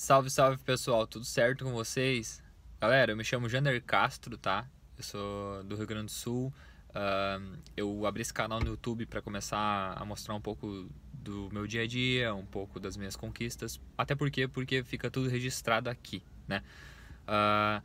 Salve, salve pessoal, tudo certo com vocês? Galera, eu me chamo Jander Castro, tá? Eu sou do Rio Grande do Sul. Uh, eu abri esse canal no YouTube para começar a mostrar um pouco do meu dia a dia, um pouco das minhas conquistas. Até porque, porque fica tudo registrado aqui, né? Uh,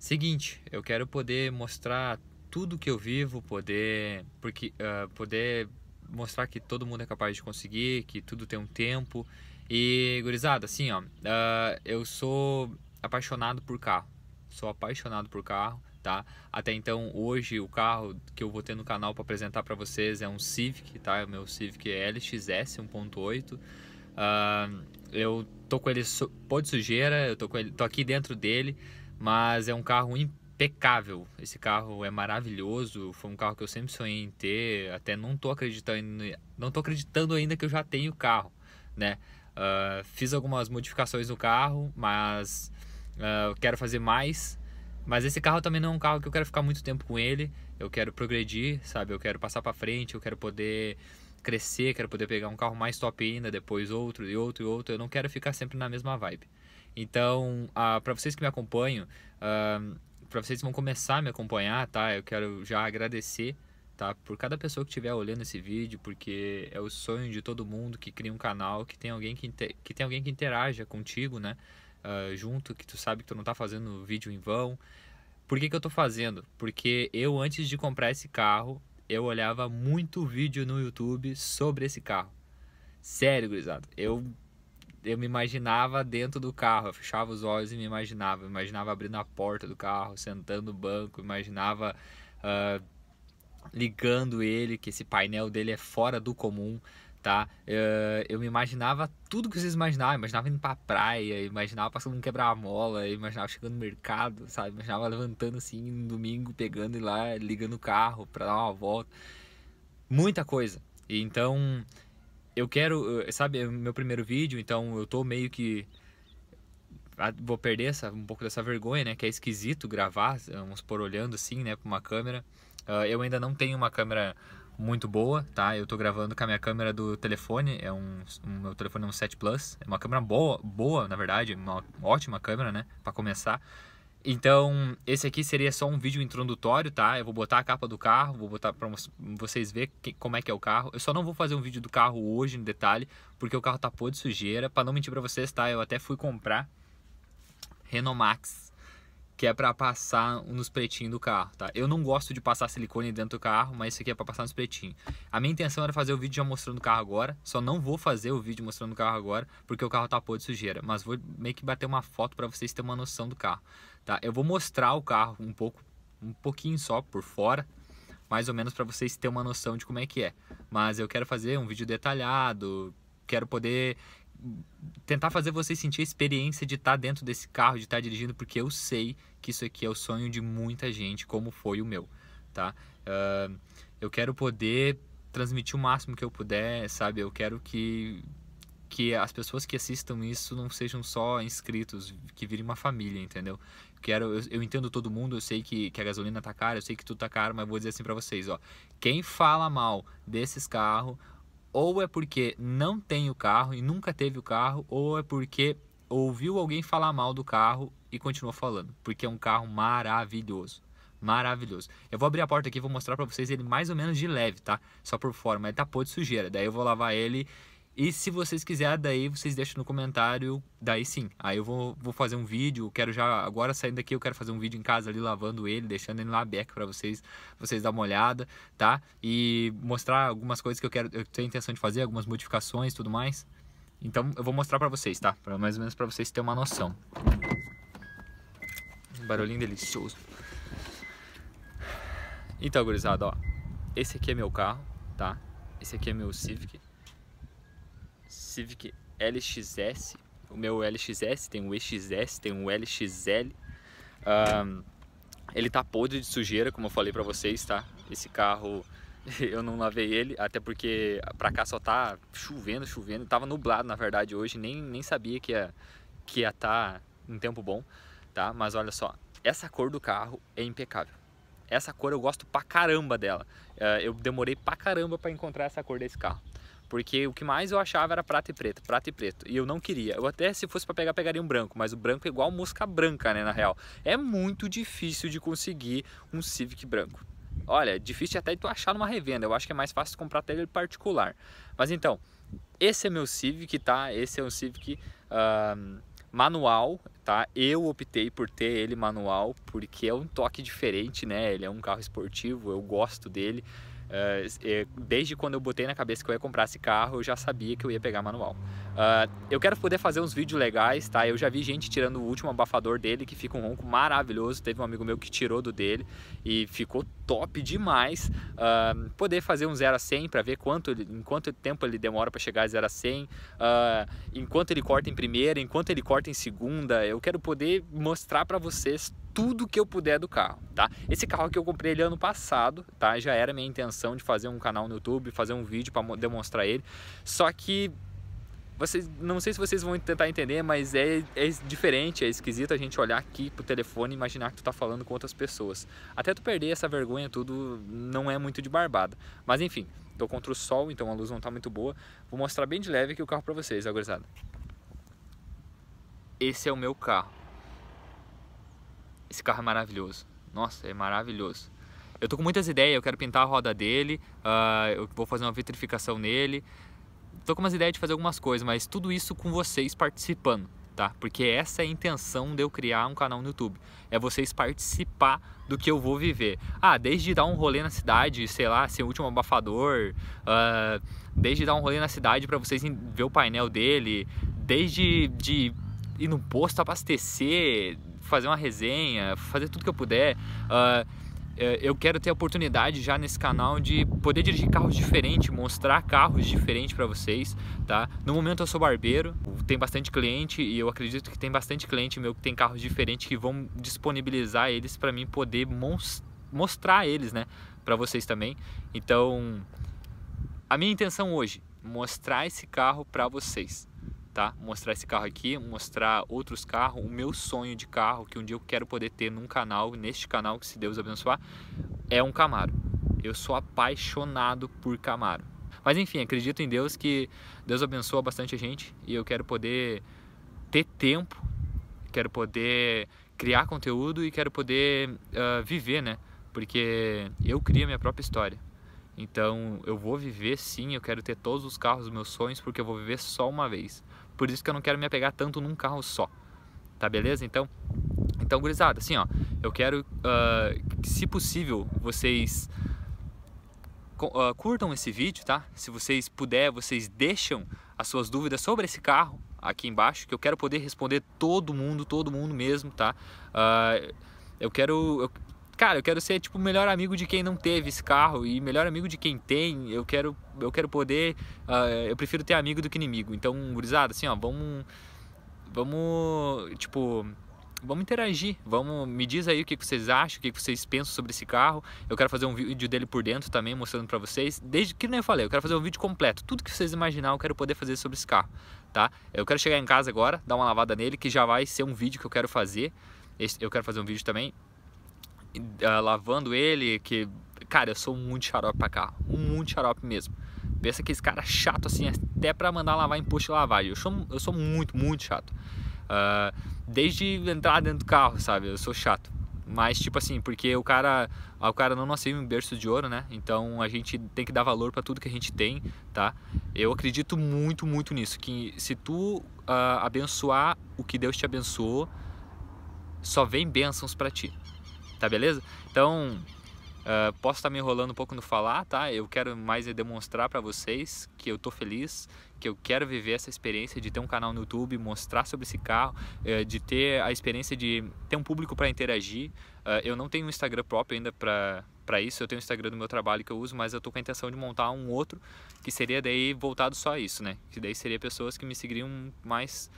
seguinte, eu quero poder mostrar tudo que eu vivo, poder, porque, uh, poder mostrar que todo mundo é capaz de conseguir, que tudo tem um tempo e, gurizada, assim, ó, uh, eu sou apaixonado por carro. Sou apaixonado por carro, tá? Até então, hoje, o carro que eu vou ter no canal para apresentar para vocês é um Civic, tá? O meu Civic é LXS 1.8. Uh, eu tô com ele su pô de sujeira, eu tô com ele, tô aqui dentro dele, mas é um carro impecável. Esse carro é maravilhoso, foi um carro que eu sempre sonhei em ter, até não tô acreditando, não tô acreditando ainda que eu já tenho o carro, né? Uh, fiz algumas modificações no carro, mas uh, quero fazer mais. Mas esse carro também não é um carro que eu quero ficar muito tempo com ele. Eu quero progredir, sabe? Eu quero passar para frente, eu quero poder crescer, quero poder pegar um carro mais top ainda, depois outro e outro e outro. Eu não quero ficar sempre na mesma vibe. Então, uh, ah, para vocês que me acompanham, para vocês que vão começar a me acompanhar, tá? Eu quero já agradecer tá? Por cada pessoa que estiver olhando esse vídeo, porque é o sonho de todo mundo que cria um canal, que tem alguém que, inter... que, tem alguém que interaja contigo, né? Uh, junto, que tu sabe que tu não tá fazendo vídeo em vão. Por que, que eu tô fazendo? Porque eu, antes de comprar esse carro, eu olhava muito vídeo no YouTube sobre esse carro. Sério, gurizada. Eu, eu me imaginava dentro do carro. Eu fechava os olhos e me imaginava. Eu imaginava abrindo a porta do carro, sentando no banco. Imaginava... Uh, ligando ele, que esse painel dele é fora do comum, tá? Eh, eu me imaginava tudo que vocês imaginavam, imaginava indo pra praia, imaginava passando um quebra-mola, imaginava chegando no mercado, sabe? imaginava levantando assim no domingo, pegando e lá, ligando o carro pra dar uma volta. Muita coisa. Então, eu quero, eh, sabe, é meu primeiro vídeo, então eu tô meio que ah, vou perder essa, um pouco dessa vergonha, né? Que é esquisito gravar, vamos por olhando assim, né, pra uma câmera. Uh, eu ainda não tenho uma câmera muito boa, tá? Eu tô gravando com a minha câmera do telefone, é um, um meu telefone é um 7 Plus, é uma câmera boa, boa, na verdade, uma ótima câmera, né, para começar. Então, esse aqui seria só um vídeo introdutório, tá? Eu vou botar a capa do carro, vou botar para vocês ver que, como é que é o carro. Eu só não vou fazer um vídeo do carro hoje no detalhe, porque o carro tá pôr de sujeira, para não mentir para vocês, tá? Eu até fui comprar Renomax, que é para passar nos pretinhos do carro, tá? Eu não gosto de passar silicone dentro do carro, mas isso aqui é para passar nos pretinhos. A minha intenção era fazer o vídeo já mostrando o carro agora, só não vou fazer o vídeo mostrando o carro agora, porque o carro tá pôr de sujeira, mas vou meio que bater uma foto para vocês terem uma noção do carro, tá? Eu vou mostrar o carro um pouco, um pouquinho só por fora, mais ou menos para vocês terem uma noção de como é que é. Mas eu quero fazer um vídeo detalhado, quero poder tentar fazer você sentir a experiência de estar tá dentro desse carro, de estar tá dirigindo, porque eu sei que isso aqui é o sonho de muita gente, como foi o meu, tá? Uh, eu quero poder transmitir o máximo que eu puder, sabe? Eu quero que que as pessoas que assistam isso não sejam só inscritos, que virem uma família, entendeu? Quero, eu, eu entendo todo mundo, eu sei que, que a gasolina tá cara, eu sei que tudo tá caro, mas vou dizer assim para vocês, ó. Quem fala mal desses carros ou é porque não tem o carro e nunca teve o carro, ou é porque ouviu alguém falar mal do carro e continuou falando, porque é um carro maravilhoso. Maravilhoso. Eu vou abrir a porta aqui, vou mostrar para vocês ele mais ou menos de leve, tá? Só por fora, mas tapou tá de sujeira. Daí eu vou lavar ele e se vocês quiserem, daí vocês deixam no comentário, daí sim. Aí eu vou, vou fazer um vídeo, quero já, agora saindo daqui, eu quero fazer um vídeo em casa ali, lavando ele, deixando ele lá beca pra vocês, vocês dar uma olhada, tá? E mostrar algumas coisas que eu quero, eu tenho intenção de fazer, algumas modificações e tudo mais. Então eu vou mostrar pra vocês, tá? Pra, mais ou menos pra vocês terem uma noção. Um barulhinho delicioso. Então, gurizada, ó. Esse aqui é meu carro, tá? Esse aqui é meu Civic. Civic LXS. O meu LXS tem um EXS, tem um LXL. Um, ele tá podre de sujeira, como eu falei para vocês, tá? Esse carro eu não lavei ele, até porque pra cá só tá chovendo, chovendo. Tava nublado, na verdade, hoje. Nem, nem sabia que ia, que ia tá um tempo bom, tá? Mas olha só, essa cor do carro é impecável. Essa cor eu gosto pra caramba dela. Eh, eu demorei pra caramba pra encontrar essa cor desse carro. Porque o que mais eu achava era prata e preto, prata e preto. E eu não queria. Eu até se fosse para pegar, pegaria um branco, mas o branco é igual mosca branca, né, na real. É muito difícil de conseguir um Civic branco. Olha, difícil até de tu achar numa revenda. Eu acho que é mais fácil comprar até ele particular. Mas então, esse é meu Civic, tá? Esse é um Civic manual, tá? Eu optei por ter ele manual porque é um toque diferente, né? Ele é um carro esportivo, eu gosto dele. Eh, eh, desde quando eu botei na cabeça que eu ia comprar esse carro, eu já sabia que eu ia pegar manual. Uh, eu quero poder fazer uns vídeos legais, tá? Eu já vi gente tirando o último abafador dele, que fica um ronco maravilhoso. Teve um amigo meu que tirou do dele e ficou top demais. Uh, poder fazer um 0 a 100 para ver quanto, em quanto tempo ele demora para chegar a 0 a 100, uh, ah, enquanto ele corta em primeira, enquanto ele corta em segunda. Eu quero poder mostrar para vocês tudo que eu puder do carro, tá? Esse carro que eu comprei ele ano passado, tá? Já era minha intenção de fazer um canal no YouTube, fazer um vídeo para demonstrar ele. Só que vocês, não sei se vocês vão tentar entender, mas é, é diferente, é esquisito a gente olhar aqui pro telefone e imaginar que tu tá falando com outras pessoas. Até tu perder essa vergonha tudo, não é muito de barbada. Mas enfim, tô contra o sol, então a luz não tá muito boa. Vou mostrar bem de leve aqui o carro para vocês, agorizada. Esse é o meu carro. Esse carro é maravilhoso. Nossa, é maravilhoso. Eu tô com muitas ideias, eu quero pintar a roda dele, uh, eu vou fazer uma vitrificação nele, tô com umas ideias de fazer algumas coisas, mas tudo isso com vocês participando, tá? Porque essa é a intenção de eu criar um canal no YouTube. É vocês participar do que eu vou viver. Ah, desde dar um rolê na cidade, sei lá, ser o último abafador, uh, desde dar um rolê na cidade para vocês ver o painel dele, desde de ir no posto abastecer, fazer uma resenha, fazer tudo que eu puder. Uh, é, eu quero ter a oportunidade já nesse canal de poder dirigir carros diferentes, mostrar carros diferentes para vocês, tá? No momento eu sou barbeiro, tem bastante cliente e eu acredito que tem bastante cliente meu que tem carros diferentes que vão disponibilizar eles para mim poder mostrar eles, né, para vocês também. Então, a minha intenção hoje mostrar esse carro para vocês, tá? Mostrar esse carro aqui, mostrar outros carros, o meu sonho de carro que um dia eu quero poder ter num canal, neste canal que se Deus abençoar, é um Camaro. Eu sou apaixonado por Camaro. Mas enfim, acredito em Deus que Deus abençoa bastante a gente e eu quero poder ter tempo, quero poder criar conteúdo e quero poder uh, viver, né? Porque eu crio a minha própria história. Então eu vou viver sim, eu quero ter todos os carros, meus sonhos, porque eu vou viver só uma vez. Por isso que eu não quero me apegar tanto num carro só. Tá beleza? Então, então gurizada, assim, ó, eu quero uh, que, se possível, vocês uh, curtam esse vídeo, tá? Se vocês puder, vocês deixam as suas dúvidas sobre esse carro aqui embaixo, que eu quero poder responder todo mundo, todo mundo mesmo, tá? Uh, eu quero, eu cara, eu quero ser tipo o melhor amigo de quem não teve esse carro e melhor amigo de quem tem. Eu quero, eu quero poder, uh, eu prefiro ter amigo do que inimigo. Então, gurizada, assim, ó, vamos, vamos, tipo, vamos interagir, vamos, me diz aí o que vocês acham, o que vocês pensam sobre esse carro. Eu quero fazer um vídeo dele por dentro também, mostrando para vocês. Desde que nem eu falei, eu quero fazer um vídeo completo, tudo que vocês imaginar, eu quero poder fazer sobre esse carro, tá? Eu quero chegar em casa agora, dar uma lavada nele, que já vai ser um vídeo que eu quero fazer. Eu quero fazer um vídeo também uh, lavando ele, que, cara, eu sou muito xarope pra carro, muito xarope mesmo. Pensa que esse cara é chato assim, até pra mandar lavar em posto de lavagem. Eu sou, eu sou muito, muito chato. Uh, desde entrar dentro do carro, sabe? Eu sou chato. Mas, tipo assim, porque o cara, ah, o cara não nasceu em berço de ouro, né? Então a gente tem que dar valor para tudo que a gente tem, tá? Eu acredito muito, muito nisso. Que se tu uh, abençoar o que Deus te abençoou, só vem bênçãos para ti tá beleza? Então, uh, posso estar tá me enrolando um pouco no falar, tá? Eu quero mais é demonstrar para vocês que eu tô feliz, que eu quero viver essa experiência de ter um canal no YouTube, mostrar sobre esse carro, uh, de ter a experiência de ter um público para interagir. Uh, eu não tenho um Instagram próprio ainda para para isso, eu tenho o Instagram do meu trabalho que eu uso, mas eu tô com a intenção de montar um outro que seria daí voltado só a isso, né? Que daí seria pessoas que me seguiriam mais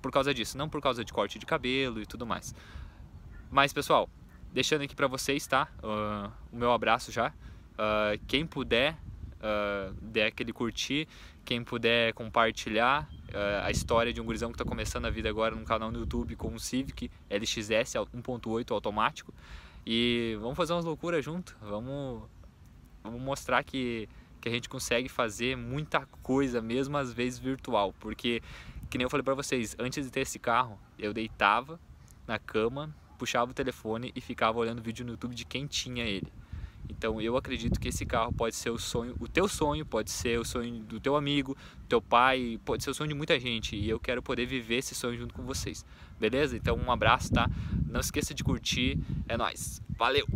por causa disso, não por causa de corte de cabelo e tudo mais. Mas pessoal, deixando aqui para vocês, tá? Uh, o meu abraço já. Uh, quem puder, uh, der aquele curtir, quem puder compartilhar uh, a história de um gurizão que está começando a vida agora no canal no YouTube com um Civic LXS 1.8 automático. E vamos fazer umas loucuras junto, vamos, vamos mostrar que, que a gente consegue fazer muita coisa, mesmo às vezes virtual, porque, que nem eu falei para vocês, antes de ter esse carro, eu deitava na cama, puxava o telefone e ficava olhando vídeo no YouTube de quem tinha ele. Então eu acredito que esse carro pode ser o sonho, o teu sonho, pode ser o sonho do teu amigo, teu pai, pode ser o sonho de muita gente e eu quero poder viver esse sonho junto com vocês. Beleza? Então um abraço, tá? Não esqueça de curtir. É nós. Valeu.